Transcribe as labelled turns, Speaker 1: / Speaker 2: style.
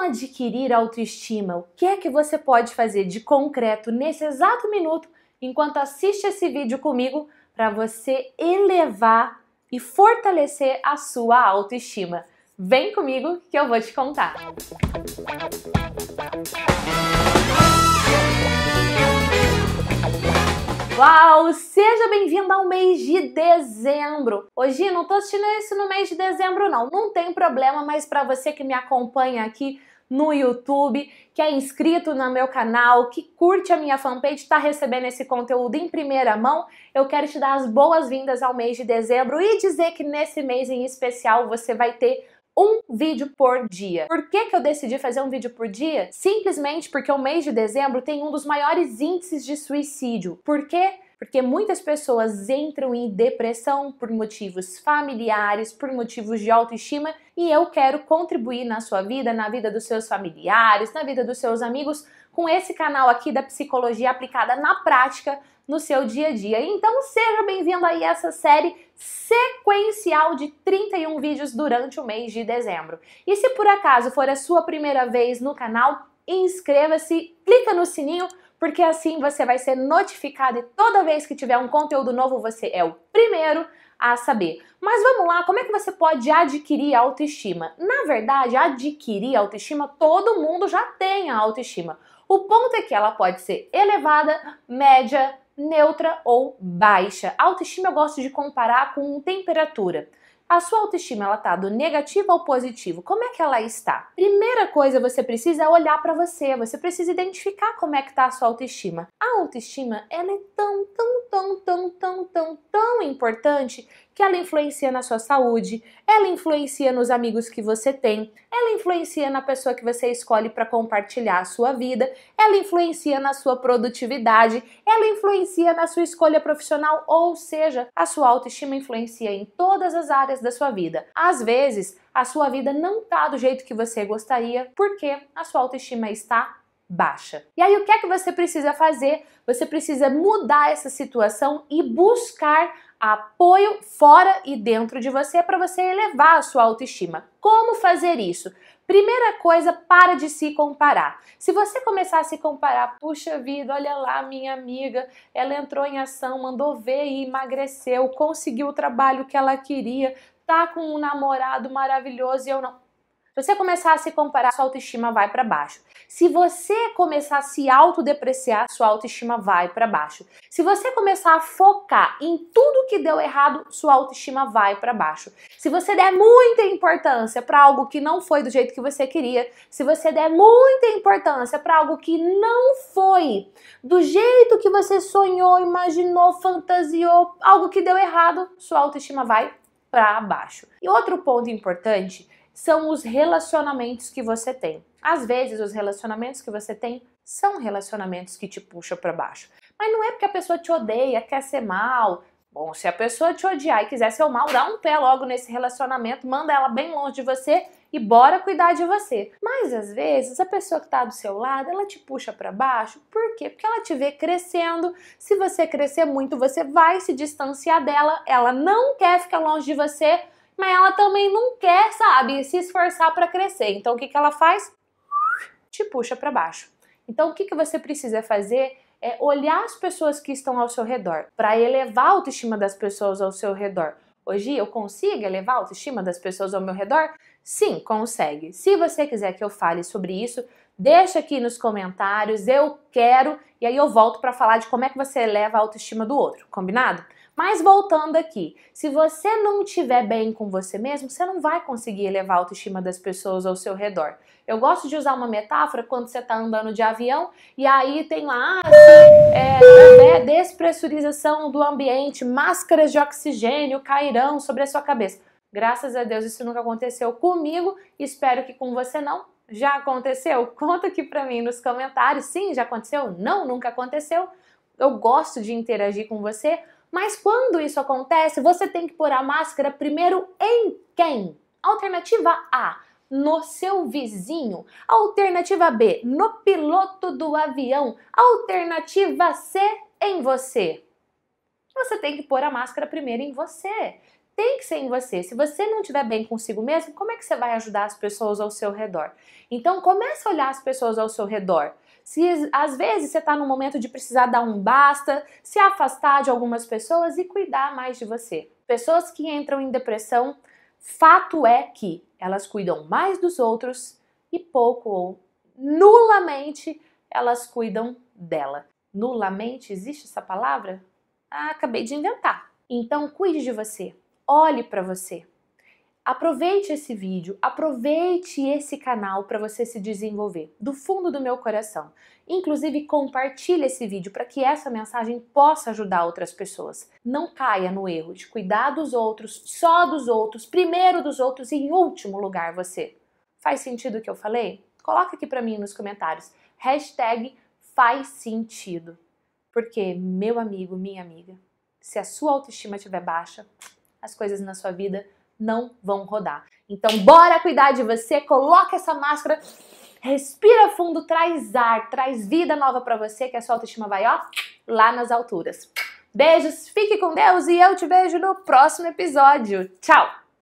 Speaker 1: adquirir autoestima? O que é que você pode fazer de concreto nesse exato minuto enquanto assiste esse vídeo comigo para você elevar e fortalecer a sua autoestima? Vem comigo que eu vou te contar. Uau! Seja bem-vindo ao mês de dezembro! Hoje não tô assistindo isso no mês de dezembro, não. Não tem problema, mas para você que me acompanha aqui no YouTube, que é inscrito no meu canal, que curte a minha fanpage, está recebendo esse conteúdo em primeira mão. Eu quero te dar as boas-vindas ao mês de dezembro e dizer que nesse mês em especial você vai ter um vídeo por dia. Por que, que eu decidi fazer um vídeo por dia? Simplesmente porque o mês de dezembro tem um dos maiores índices de suicídio. Por quê? porque muitas pessoas entram em depressão por motivos familiares, por motivos de autoestima, e eu quero contribuir na sua vida, na vida dos seus familiares, na vida dos seus amigos, com esse canal aqui da psicologia aplicada na prática no seu dia a dia. Então seja bem-vindo aí a essa série sequencial de 31 vídeos durante o mês de dezembro. E se por acaso for a sua primeira vez no canal, inscreva-se, clica no sininho, porque assim você vai ser notificado e toda vez que tiver um conteúdo novo você é o primeiro a saber. Mas vamos lá, como é que você pode adquirir autoestima? Na verdade, adquirir autoestima, todo mundo já tem a autoestima. O ponto é que ela pode ser elevada, média, neutra ou baixa. A autoestima eu gosto de comparar com temperatura a sua autoestima ela tá do negativo ao positivo. Como é que ela está? Primeira coisa você precisa é olhar para você, você precisa identificar como é que tá a sua autoestima. A autoestima ela é tão, tão, tão, tão, tão, tão, tão importante que ela influencia na sua saúde, ela influencia nos amigos que você tem, ela influencia na pessoa que você escolhe para compartilhar a sua vida, ela influencia na sua produtividade, ela influencia na sua escolha profissional, ou seja, a sua autoestima influencia em todas as áreas da sua vida. Às vezes, a sua vida não tá do jeito que você gostaria, porque a sua autoestima está baixa. E aí o que é que você precisa fazer? Você precisa mudar essa situação e buscar apoio fora e dentro de você para você elevar a sua autoestima. Como fazer isso? Primeira coisa, para de se comparar. Se você começar a se comparar, puxa vida, olha lá minha amiga, ela entrou em ação, mandou ver e emagreceu, conseguiu o trabalho que ela queria, tá com um namorado maravilhoso e eu não se você começar a se comparar, sua autoestima vai para baixo. Se você começar a se autodepreciar, sua autoestima vai para baixo. Se você começar a focar em tudo que deu errado, sua autoestima vai para baixo. Se você der muita importância para algo que não foi do jeito que você queria, se você der muita importância para algo que não foi do jeito que você sonhou, imaginou, fantasiou, algo que deu errado, sua autoestima vai para baixo. E outro ponto importante são os relacionamentos que você tem. Às vezes, os relacionamentos que você tem são relacionamentos que te puxam para baixo. Mas não é porque a pessoa te odeia, quer ser mal. Bom, se a pessoa te odiar e quiser ser mal, dá um pé logo nesse relacionamento, manda ela bem longe de você e bora cuidar de você. Mas às vezes a pessoa que está do seu lado, ela te puxa para baixo, por quê? Porque ela te vê crescendo. Se você crescer muito, você vai se distanciar dela, ela não quer ficar longe de você mas ela também não quer, sabe, se esforçar para crescer. Então o que, que ela faz? Te puxa para baixo. Então o que, que você precisa fazer? É olhar as pessoas que estão ao seu redor, para elevar a autoestima das pessoas ao seu redor. Hoje eu consigo elevar a autoestima das pessoas ao meu redor? Sim, consegue. Se você quiser que eu fale sobre isso, deixa aqui nos comentários, eu quero, e aí eu volto para falar de como é que você eleva a autoestima do outro, combinado? Mas voltando aqui, se você não estiver bem com você mesmo, você não vai conseguir elevar a autoestima das pessoas ao seu redor. Eu gosto de usar uma metáfora quando você está andando de avião e aí tem lá assim, é, né, despressurização do ambiente, máscaras de oxigênio cairão sobre a sua cabeça. Graças a Deus isso nunca aconteceu comigo, espero que com você não. Já aconteceu? Conta aqui para mim nos comentários. Sim, já aconteceu? Não, nunca aconteceu. Eu gosto de interagir com você mas quando isso acontece, você tem que pôr a máscara primeiro em quem? Alternativa A, no seu vizinho. Alternativa B, no piloto do avião. Alternativa C, em você. Você tem que pôr a máscara primeiro em você. Tem que ser em você. Se você não estiver bem consigo mesmo, como é que você vai ajudar as pessoas ao seu redor? Então comece a olhar as pessoas ao seu redor se às vezes você está no momento de precisar dar um basta, se afastar de algumas pessoas e cuidar mais de você. Pessoas que entram em depressão, fato é que elas cuidam mais dos outros e pouco ou nulamente elas cuidam dela. Nulamente existe essa palavra? Ah, acabei de inventar. Então cuide de você, olhe para você, Aproveite esse vídeo, aproveite esse canal para você se desenvolver, do fundo do meu coração. Inclusive, compartilhe esse vídeo para que essa mensagem possa ajudar outras pessoas. Não caia no erro de cuidar dos outros, só dos outros, primeiro dos outros e em último lugar você. Faz sentido o que eu falei? Coloca aqui para mim nos comentários. Hashtag faz sentido. Porque, meu amigo, minha amiga, se a sua autoestima estiver baixa, as coisas na sua vida não vão rodar. Então, bora cuidar de você, coloca essa máscara, respira fundo, traz ar, traz vida nova para você, que a sua autoestima vai, ó, lá nas alturas. Beijos, fique com Deus e eu te vejo no próximo episódio. Tchau!